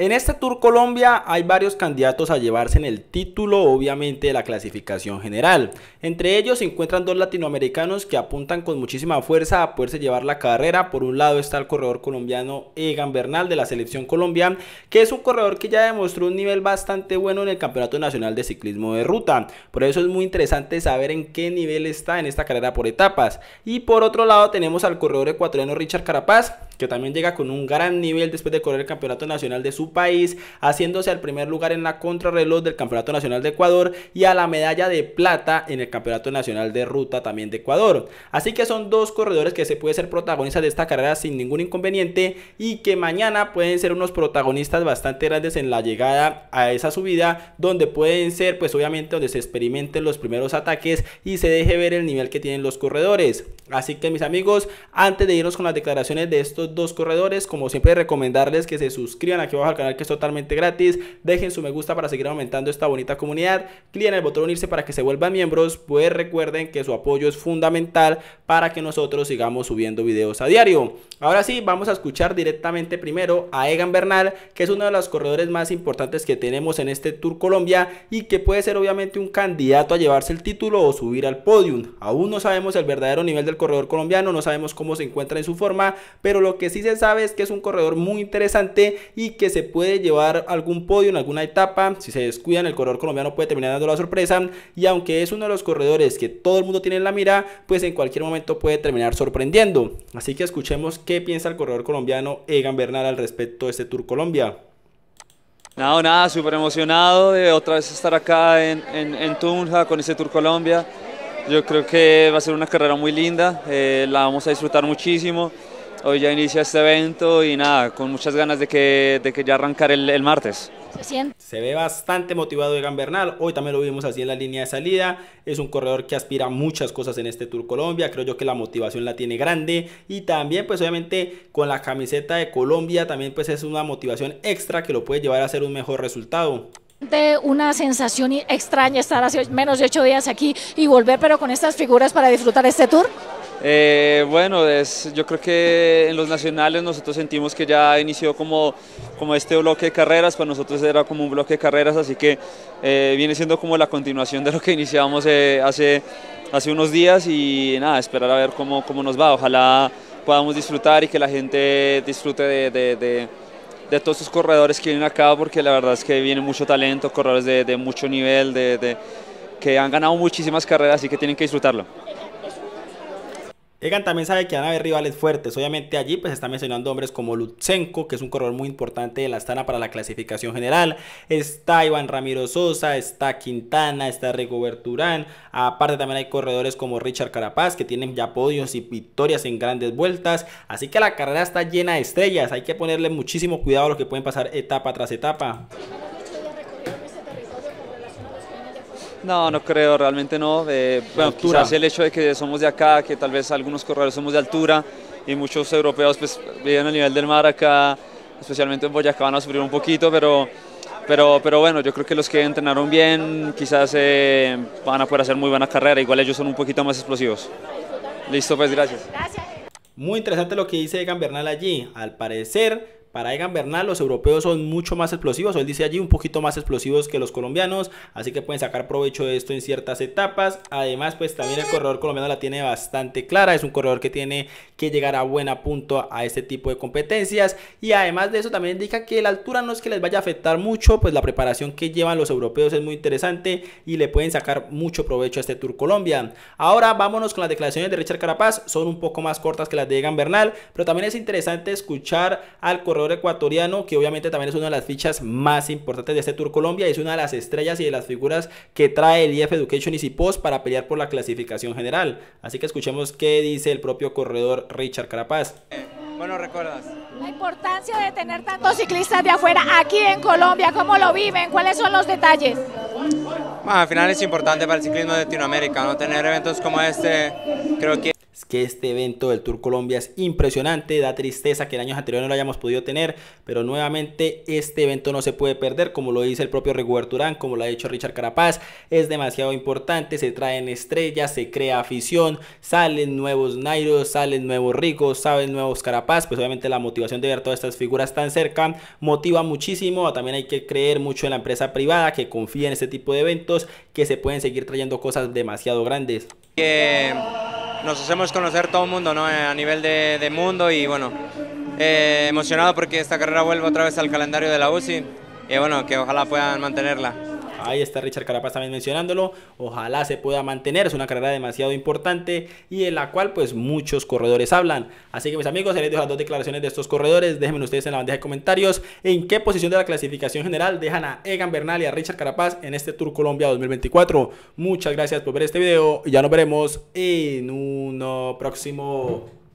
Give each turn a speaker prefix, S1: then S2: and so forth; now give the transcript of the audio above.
S1: En este Tour Colombia hay varios candidatos a llevarse en el título, obviamente, de la clasificación general. Entre ellos se encuentran dos latinoamericanos que apuntan con muchísima fuerza a poderse llevar la carrera. Por un lado está el corredor colombiano Egan Bernal de la selección colombiana, que es un corredor que ya demostró un nivel bastante bueno en el Campeonato Nacional de Ciclismo de Ruta. Por eso es muy interesante saber en qué nivel está en esta carrera por etapas. Y por otro lado tenemos al corredor ecuatoriano Richard Carapaz, que también llega con un gran nivel después de correr el campeonato nacional de su país, haciéndose al primer lugar en la contrarreloj del campeonato nacional de Ecuador y a la medalla de plata en el campeonato nacional de ruta también de Ecuador. Así que son dos corredores que se puede ser protagonistas de esta carrera sin ningún inconveniente y que mañana pueden ser unos protagonistas bastante grandes en la llegada a esa subida, donde pueden ser, pues obviamente, donde se experimenten los primeros ataques y se deje ver el nivel que tienen los corredores. Así que mis amigos, antes de irnos con las declaraciones de estos dos corredores, como siempre recomendarles que se suscriban aquí abajo al canal que es totalmente gratis, dejen su me gusta para seguir aumentando esta bonita comunidad, cliquen el botón unirse para que se vuelvan miembros, pues recuerden que su apoyo es fundamental para que nosotros sigamos subiendo videos a diario. Ahora sí, vamos a escuchar directamente primero a Egan Bernal, que es uno de los corredores más importantes que tenemos en este Tour Colombia y que puede ser obviamente un candidato a llevarse el título o subir al podium. Aún no sabemos el verdadero nivel del corredor colombiano, no sabemos cómo se encuentra en su forma, pero lo que sí se sabe es que es un corredor muy interesante y que se puede llevar algún podio en alguna etapa, si se descuidan el corredor colombiano puede terminar dando la sorpresa y aunque es uno de los corredores que todo el mundo tiene en la mira, pues en cualquier momento puede terminar sorprendiendo. Así que escuchemos qué piensa el corredor colombiano Egan Bernal al respecto de este Tour Colombia.
S2: Nada, nada, súper emocionado de otra vez estar acá en, en Tunja con este Tour Colombia. Yo creo que va a ser una carrera muy linda, eh, la vamos a disfrutar muchísimo. Hoy ya inicia este evento y nada, con muchas ganas de que, de que ya arrancar el, martes. Se ve
S1: bastante motivado Egan Bernal. Hoy también lo vimos así en la línea de salida. Es un corredor que aspira muchas cosas en este Tour Colombia. Creo yo que la motivación la tiene grande. Y también, pues obviamente, con la camiseta de Colombia, también pues es una motivación extra que lo puede llevar a hacer un mejor resultado una sensación extraña estar hace menos de ocho días aquí y volver pero con estas figuras para disfrutar este tour?
S2: Eh, bueno, es, yo creo que en los nacionales nosotros sentimos que ya inició como, como este bloque de carreras, para nosotros era como un bloque de carreras, así que eh, viene siendo como la continuación de lo que iniciamos eh, hace, hace unos días y nada, esperar a ver cómo, nos va, ojalá podamos disfrutar y que la gente disfrute de de todos sus corredores que vienen acá, porque la verdad es que viene mucho talento, corredores de, mucho nivel, de, que han ganado muchísimas carreras, así que tienen que disfrutarlo.
S1: Egan también sabe que van a haber rivales fuertes. Obviamente allí pues está mencionando hombres como Lutsenko, que es un corredor muy importante de la Astana para la clasificación general. Está Iván Ramiro Sosa, está Quintana, está Rigoberto Urán. Aparte también hay corredores como Richard Carapaz, que tienen ya podios y victorias en grandes vueltas. Así que la carrera está llena de estrellas. Hay que ponerle muchísimo cuidado a lo que pueden pasar etapa
S2: tras etapa. No, no creo, realmente no. bueno, quizás el hecho de que somos de acá, que tal vez algunos corredores somos de altura y muchos europeos pues, viven a nivel del mar acá, especialmente en Boyacá van a sufrir un poquito, pero, pero, pero bueno, yo creo que los que entrenaron bien quizás eh, van a poder hacer muy buena carrera, igual ellos son un poquito más explosivos. Listo, pues gracias.
S1: Muy interesante lo que dice Egan Bernal allí. Al parecer, para Egan Bernal los europeos son mucho más explosivos, o él dice allí, un poquito más explosivos que los colombianos, así que pueden sacar provecho de esto en ciertas etapas. Además, pues también el corredor colombiano la tiene bastante clara, es un corredor que tiene que llegar a buen punto a este tipo de competencias y además de eso también indica que la altura no es que les vaya a afectar mucho, pues la preparación que llevan los europeos es muy interesante y le pueden sacar mucho provecho a este Tour Colombia. Ahora vámonos con las declaraciones de Richard Carapaz, son un poco más cortas que las de Egan Bernal, pero también es interesante escuchar al corredor ecuatoriano, que obviamente también es una de las fichas más importantes de este Tour Colombia, es una de las estrellas y de las figuras que trae el IF e Education y Post para pelear por la clasificación general. Así que escuchemos qué dice el propio corredor Richard Carapaz. Bueno, recuerdas. La importancia de tener tantos ciclistas de afuera aquí en Colombia, ¿cómo lo viven? ¿Cuáles son los detalles? al final es importante para el ciclismo de Latinoamérica, ¿no? Tener eventos como este, creo que que este evento del Tour Colombia es impresionante, da tristeza que en años anteriores no lo hayamos podido tener, pero nuevamente este evento no se puede perder, como lo dice el propio Rigoberto Urán, como lo ha dicho Richard Carapaz, es demasiado importante, se traen estrellas, se crea afición, salen nuevos Nairos, salen nuevos Ricos, salen nuevos Carapaz, pues obviamente la motivación de ver todas estas figuras tan cerca motiva muchísimo, también hay que creer mucho en la empresa privada que confía en este tipo de eventos, que se pueden seguir trayendo cosas demasiado grandes
S2: nos hacemos conocer todo el mundo ¿no? Eh, a nivel de, mundo y bueno, eh, emocionado porque esta carrera vuelve otra vez al calendario de la
S1: UCI y eh, bueno, que ojalá puedan mantenerla. Ahí está Richard Carapaz también mencionándolo. Ojalá se pueda mantener. Es una carrera demasiado importante y en la cual pues muchos corredores hablan. Así que mis amigos, se les dejo las dos declaraciones de estos corredores. Déjenme ustedes en la bandeja de comentarios en qué posición de la clasificación general dejan a Egan Bernal y a Richard Carapaz en este Tour Colombia 2024. Muchas gracias por ver este video y ya nos veremos en un próximo